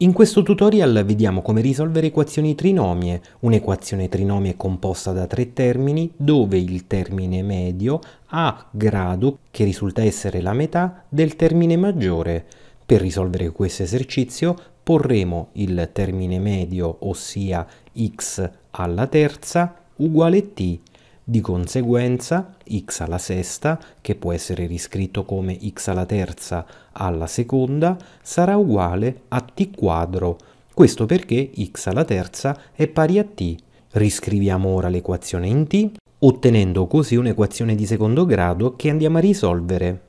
In questo tutorial vediamo come risolvere equazioni trinomie, un'equazione trinomie composta da tre termini dove il termine medio ha grado che risulta essere la metà del termine maggiore. Per risolvere questo esercizio porremo il termine medio, ossia x alla terza, uguale t di conseguenza x alla sesta, che può essere riscritto come x alla terza alla seconda, sarà uguale a t quadro. Questo perché x alla terza è pari a t. Riscriviamo ora l'equazione in t, ottenendo così un'equazione di secondo grado che andiamo a risolvere.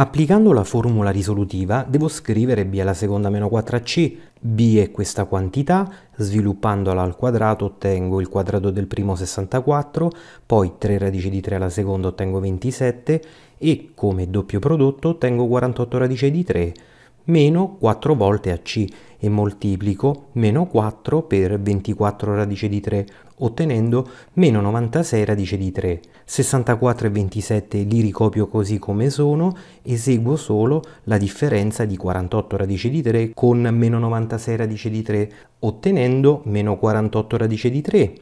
Applicando la formula risolutiva devo scrivere b alla seconda meno 4ac, b è questa quantità, sviluppandola al quadrato ottengo il quadrato del primo 64, poi 3 radici di 3 alla seconda ottengo 27 e come doppio prodotto ottengo 48 radici di 3 meno 4 volte ac e moltiplico meno 4 per 24 radice di 3 ottenendo meno 96 radice di 3. 64 e 27 li ricopio così come sono, eseguo solo la differenza di 48 radice di 3 con meno 96 radice di 3, ottenendo meno 48 radice di 3.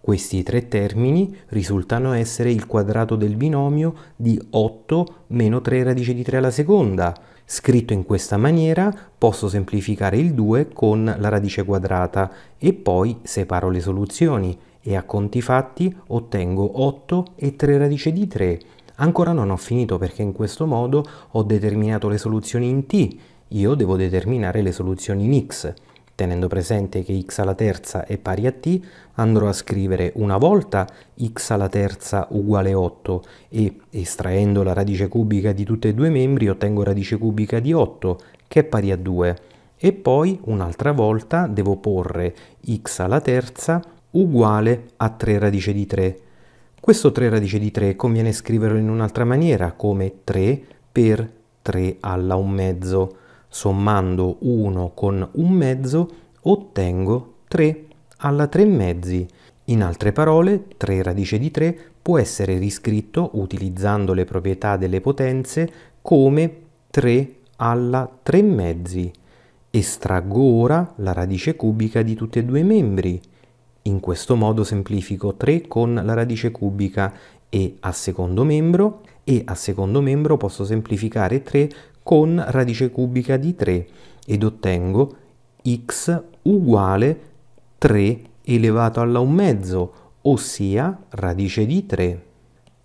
Questi tre termini risultano essere il quadrato del binomio di 8 meno 3 radice di 3 alla seconda, Scritto in questa maniera posso semplificare il 2 con la radice quadrata e poi separo le soluzioni e a conti fatti ottengo 8 e 3 radice di 3. Ancora non ho finito perché in questo modo ho determinato le soluzioni in t, io devo determinare le soluzioni in x. Tenendo presente che x alla terza è pari a t, andrò a scrivere una volta x alla terza uguale 8 e, estraendo la radice cubica di tutti e due i membri, ottengo radice cubica di 8, che è pari a 2. E poi un'altra volta devo porre x alla terza uguale a 3 radice di 3. Questo 3 radice di 3 conviene scriverlo in un'altra maniera, come 3 per 3 alla un mezzo. Sommando 1 con un mezzo ottengo 3 alla 3 mezzi. In altre parole, 3 radice di 3 può essere riscritto utilizzando le proprietà delle potenze come 3 alla 3 mezzi. Estraggo ora la radice cubica di tutti e due i membri. In questo modo semplifico 3 con la radice cubica e a secondo membro e a secondo membro posso semplificare 3 con radice cubica di 3 ed ottengo x uguale 3 elevato alla un mezzo, ossia radice di 3.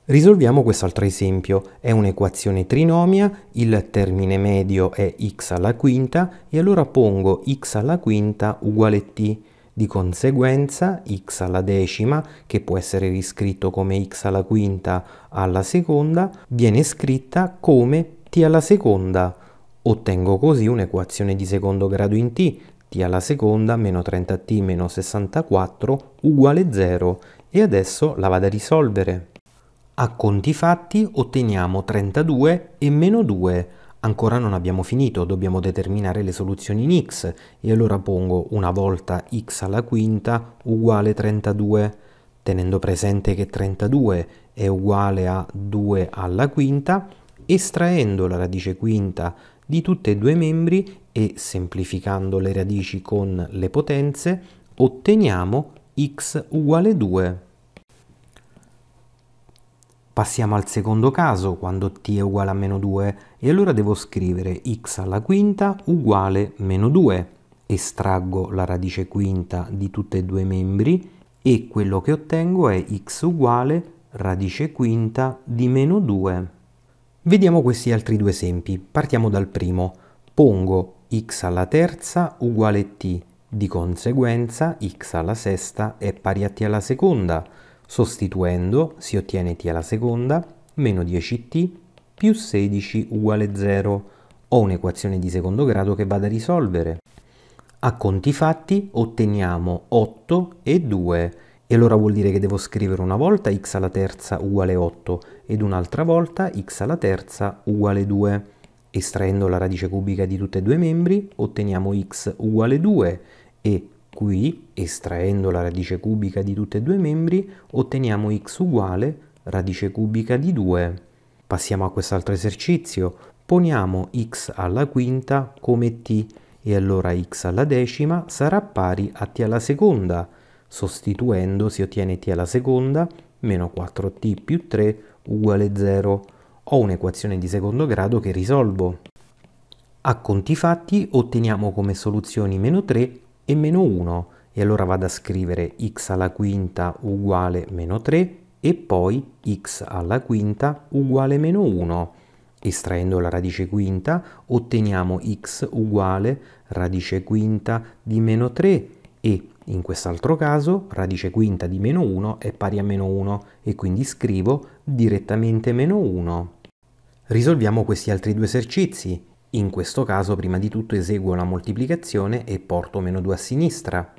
Risolviamo quest'altro esempio, è un'equazione trinomia, il termine medio è x alla quinta e allora pongo x alla quinta uguale t, di conseguenza x alla decima, che può essere riscritto come x alla quinta alla seconda, viene scritta come t alla seconda. Ottengo così un'equazione di secondo grado in t, t alla seconda meno 30t meno 64 uguale 0 e adesso la vado a risolvere. A conti fatti otteniamo 32 e meno 2. Ancora non abbiamo finito, dobbiamo determinare le soluzioni in x e allora pongo una volta x alla quinta uguale 32, tenendo presente che 32 è uguale a 2 alla quinta, estraendo la radice quinta di tutte e due i membri e semplificando le radici con le potenze, otteniamo x uguale 2. Passiamo al secondo caso, quando t è uguale a meno 2, e allora devo scrivere x alla quinta uguale meno 2. Estraggo la radice quinta di tutti e due i membri e quello che ottengo è x uguale radice quinta di meno 2. Vediamo questi altri due esempi. Partiamo dal primo. Pongo x alla terza uguale t, di conseguenza x alla sesta è pari a t alla seconda. Sostituendo si ottiene t alla seconda meno 10t più 16 uguale 0. Ho un'equazione di secondo grado che vado a risolvere. A conti fatti otteniamo 8 e 2 e allora vuol dire che devo scrivere una volta x alla terza uguale 8 ed un'altra volta x alla terza uguale 2. Estraendo la radice cubica di tutti e due i membri otteniamo x uguale 2 e qui, estraendo la radice cubica di tutti e due i membri, otteniamo x uguale radice cubica di 2. Passiamo a quest'altro esercizio. Poniamo x alla quinta come t e allora x alla decima sarà pari a t alla seconda Sostituendo si ottiene t alla seconda meno 4t più 3 uguale 0. Ho un'equazione di secondo grado che risolvo. A conti fatti otteniamo come soluzioni meno 3 e meno 1 e allora vado a scrivere x alla quinta uguale meno 3 e poi x alla quinta uguale meno 1. Estraendo la radice quinta otteniamo x uguale radice quinta di meno 3 e in quest'altro caso radice quinta di meno 1 è pari a meno 1 e quindi scrivo direttamente meno 1. Risolviamo questi altri due esercizi. In questo caso prima di tutto eseguo la moltiplicazione e porto meno 2 a sinistra.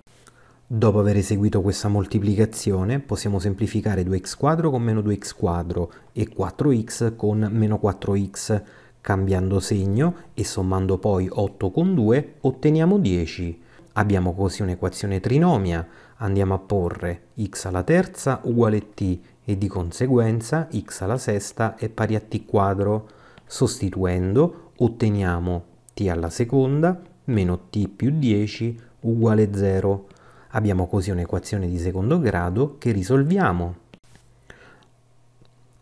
Dopo aver eseguito questa moltiplicazione possiamo semplificare 2x2 con meno 2x2 e 4x con meno 4x. Cambiando segno e sommando poi 8 con 2 otteniamo 10. Abbiamo così un'equazione trinomia, andiamo a porre x alla terza uguale t e di conseguenza x alla sesta è pari a t quadro. Sostituendo otteniamo t alla seconda meno t più 10 uguale 0. Abbiamo così un'equazione di secondo grado che risolviamo.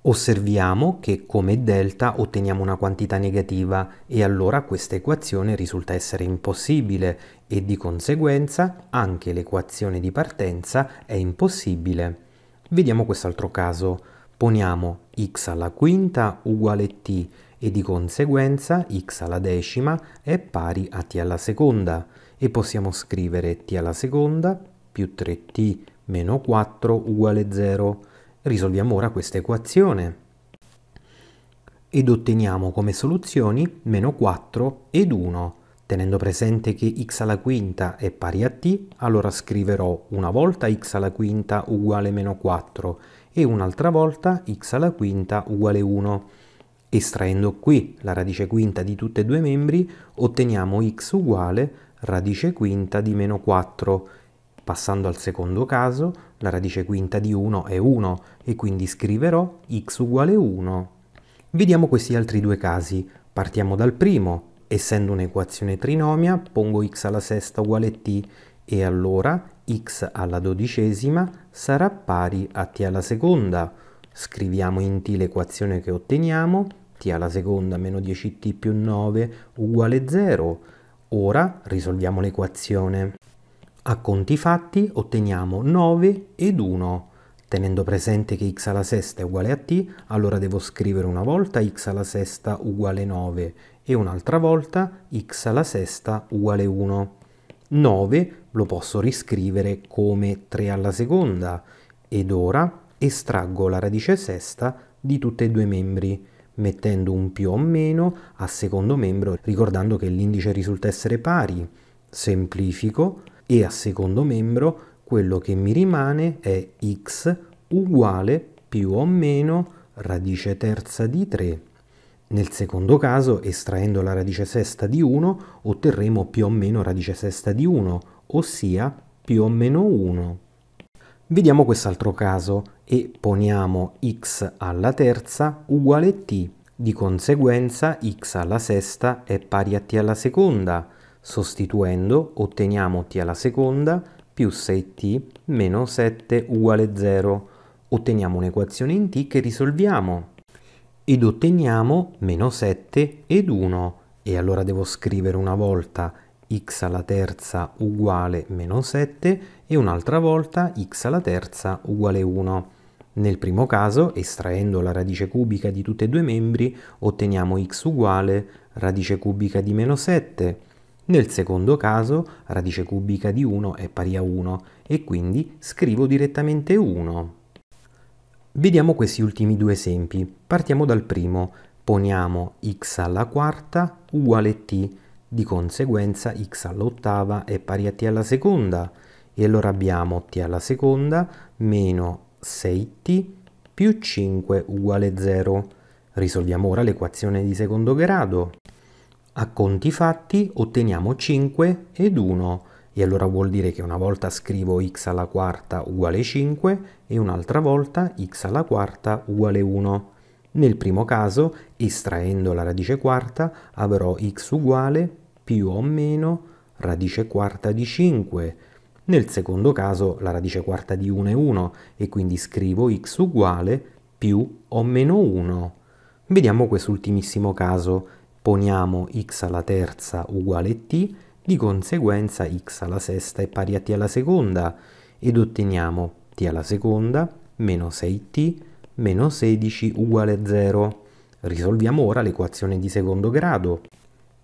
Osserviamo che come delta otteniamo una quantità negativa e allora questa equazione risulta essere impossibile e di conseguenza anche l'equazione di partenza è impossibile. Vediamo quest'altro caso. Poniamo x alla quinta uguale t e di conseguenza x alla decima è pari a t alla seconda e possiamo scrivere t alla seconda più 3t meno 4 uguale 0 Risolviamo ora questa equazione ed otteniamo come soluzioni meno 4 ed 1. Tenendo presente che x alla quinta è pari a t, allora scriverò una volta x alla quinta uguale meno 4 e un'altra volta x alla quinta uguale 1. Estraendo qui la radice quinta di tutti e due i membri, otteniamo x uguale radice quinta di meno 4 Passando al secondo caso, la radice quinta di 1 è 1 e quindi scriverò x uguale 1. Vediamo questi altri due casi. Partiamo dal primo. Essendo un'equazione trinomia, pongo x alla sesta uguale t e allora x alla dodicesima sarà pari a t alla seconda. Scriviamo in t l'equazione che otteniamo, t alla seconda meno 10t più 9 uguale 0. Ora risolviamo l'equazione. A conti fatti otteniamo 9 ed 1. Tenendo presente che x alla sesta è uguale a t, allora devo scrivere una volta x alla sesta uguale 9 e un'altra volta x alla sesta uguale 1. 9 lo posso riscrivere come 3 alla seconda ed ora estraggo la radice sesta di tutti e due i membri mettendo un più o meno a secondo membro ricordando che l'indice risulta essere pari semplifico e a secondo membro quello che mi rimane è x uguale più o meno radice terza di 3. Nel secondo caso, estraendo la radice sesta di 1, otterremo più o meno radice sesta di 1, ossia più o meno 1. Vediamo quest'altro caso e poniamo x alla terza uguale t. Di conseguenza x alla sesta è pari a t alla seconda. Sostituendo otteniamo t alla seconda più 6t meno 7 uguale 0. Otteniamo un'equazione in t che risolviamo ed otteniamo meno 7 ed 1 e allora devo scrivere una volta x alla terza uguale meno 7 e un'altra volta x alla terza uguale 1. Nel primo caso, estraendo la radice cubica di tutti e due i membri, otteniamo x uguale radice cubica di meno 7 nel secondo caso radice cubica di 1 è pari a 1 e quindi scrivo direttamente 1. Vediamo questi ultimi due esempi. Partiamo dal primo. Poniamo x alla quarta uguale t, di conseguenza x all'ottava è pari a t alla seconda e allora abbiamo t alla seconda meno 6t più 5 uguale 0. Risolviamo ora l'equazione di secondo grado. A conti fatti otteniamo 5 ed 1 e allora vuol dire che una volta scrivo x alla quarta uguale 5 e un'altra volta x alla quarta uguale 1. Nel primo caso, estraendo la radice quarta, avrò x uguale più o meno radice quarta di 5. Nel secondo caso la radice quarta di 1 è 1 e quindi scrivo x uguale più o meno 1. Vediamo quest'ultimissimo caso Poniamo x alla terza uguale t, di conseguenza x alla sesta è pari a t alla seconda ed otteniamo t alla seconda meno 6t meno 16 uguale 0. Risolviamo ora l'equazione di secondo grado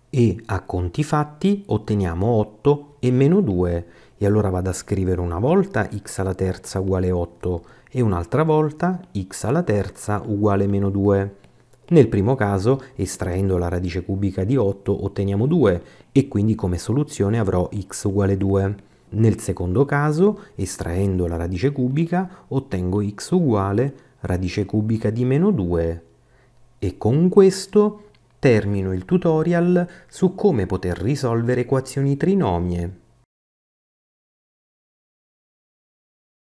e a conti fatti otteniamo 8 e meno 2 e allora vado a scrivere una volta x alla terza uguale 8 e un'altra volta x alla terza uguale meno 2. Nel primo caso, estraendo la radice cubica di 8, otteniamo 2 e quindi come soluzione avrò x uguale 2. Nel secondo caso, estraendo la radice cubica, ottengo x uguale radice cubica di meno 2. E con questo termino il tutorial su come poter risolvere equazioni trinomie.